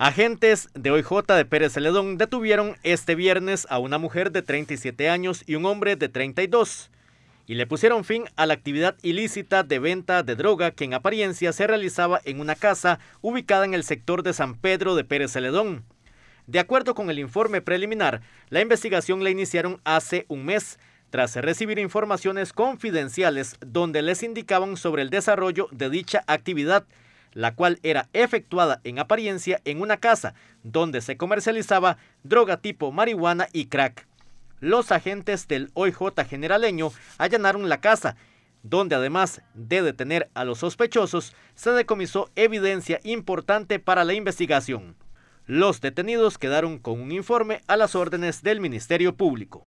Agentes de OIJ de Pérez Celedón detuvieron este viernes a una mujer de 37 años y un hombre de 32 y le pusieron fin a la actividad ilícita de venta de droga que en apariencia se realizaba en una casa ubicada en el sector de San Pedro de Pérez Celedón. De acuerdo con el informe preliminar, la investigación la iniciaron hace un mes, tras recibir informaciones confidenciales donde les indicaban sobre el desarrollo de dicha actividad la cual era efectuada en apariencia en una casa donde se comercializaba droga tipo marihuana y crack. Los agentes del OIJ generaleño allanaron la casa, donde además de detener a los sospechosos, se decomisó evidencia importante para la investigación. Los detenidos quedaron con un informe a las órdenes del Ministerio Público.